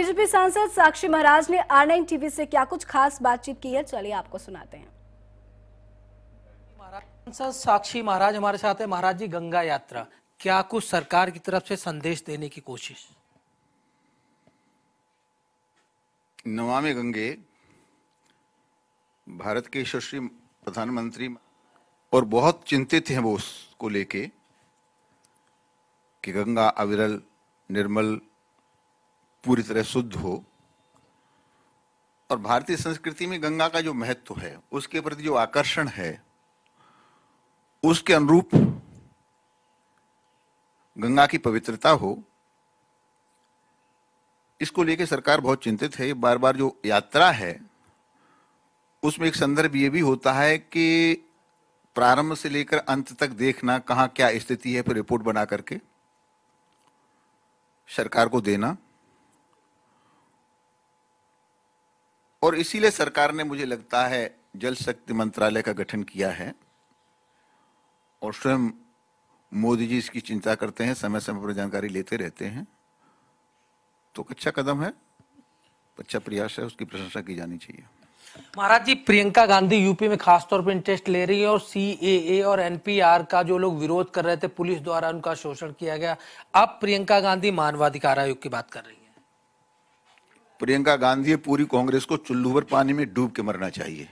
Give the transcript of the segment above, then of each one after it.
BJP सांसद साक्षी महाराज ने are nine TV से क्या कुछ खास बातचीत की है चलिए आपको सुनाते हैं सांसद साक्षी महाराज हमारे साथ है महाराज जी गंगा यात्रा क्या कुछ सरकार की तरफ से संदेश देने की कोशिश नमामि गंगे भारत के यशस्वी प्रधानमंत्री और बहुत चिंतित हैं वो उसको लेके कि गंगा अविरल निर्मल पूरी तरह शुद्ध हो और भारतीय संस्कृति में गंगा का जो महत्व है उसके प्रति जो आकर्षण है उसके अनुरूप गंगा की पवित्रता हो इसको लेकर सरकार बहुत चिंतित है बार बार जो यात्रा है उसमें एक संदर्भ ये भी होता है कि प्रारंभ से लेकर अंत तक देखना कहाँ क्या स्थिति है फिर रिपोर्ट बना करके सरकार को देना और इसीलिए सरकार ने मुझे लगता है जल शक्ति मंत्रालय का गठन किया है और स्वयं मोदी जी इसकी चिंता करते हैं समय समय पर जानकारी लेते रहते हैं तो अच्छा कदम है अच्छा प्रयास है उसकी प्रशंसा की जानी चाहिए महाराज जी प्रियंका गांधी यूपी में खासतौर पर इंटरेस्ट ले रही है और सी और एनपीआर का जो लोग विरोध कर रहे थे पुलिस द्वारा उनका शोषण किया गया अब प्रियंका गांधी मानवाधिकार आयोग की बात कर रही है प्रियंका गांधी पूरी कांग्रेस को चुल्लू भर पानी में डूब के मरना चाहिए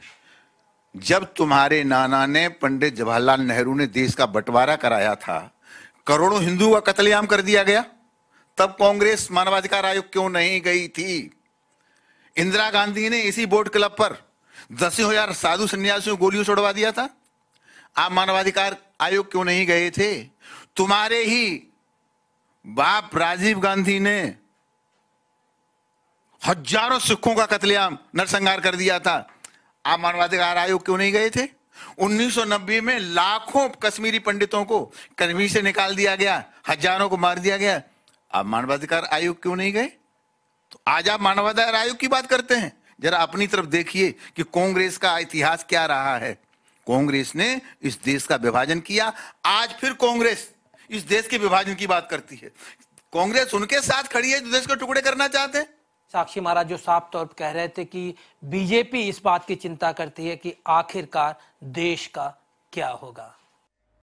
जब तुम्हारे नाना ने पंडित जवाहरलाल नेहरू ने देश का बंटवारा कराया था करोड़ों हिंदुओं का कतलेआम कर दिया गया तब कांग्रेस मानवाधिकार आयोग क्यों नहीं गई थी इंदिरा गांधी ने इसी बोर्ड क्लब पर दसों हजार साधु संन्यासियों गोलियों छोड़वा दिया था आप मानवाधिकार आयोग क्यों नहीं गए थे तुम्हारे ही बाप राजीव गांधी ने हजारों सिखों का कतलेआम नरसंहार कर दिया था आप मानवाधिकार आयोग क्यों नहीं गए थे 1990 में लाखों कश्मीरी पंडितों को कश्मीर से निकाल दिया गया हजारों को मार दिया गया आप मानवाधिकार आयोग क्यों नहीं गए तो आज आप मानवाधिकार आयोग की बात करते हैं जरा अपनी तरफ देखिए कि कांग्रेस का इतिहास क्या रहा है कांग्रेस ने इस देश का विभाजन किया आज फिर कांग्रेस इस देश के विभाजन की बात करती है कांग्रेस उनके साथ खड़ी है जो देश को टुकड़े करना चाहते हैं साक्षी महाराज जो साफ तौर पर कह रहे थे कि बीजेपी इस बात की चिंता करती है कि आखिरकार देश का क्या होगा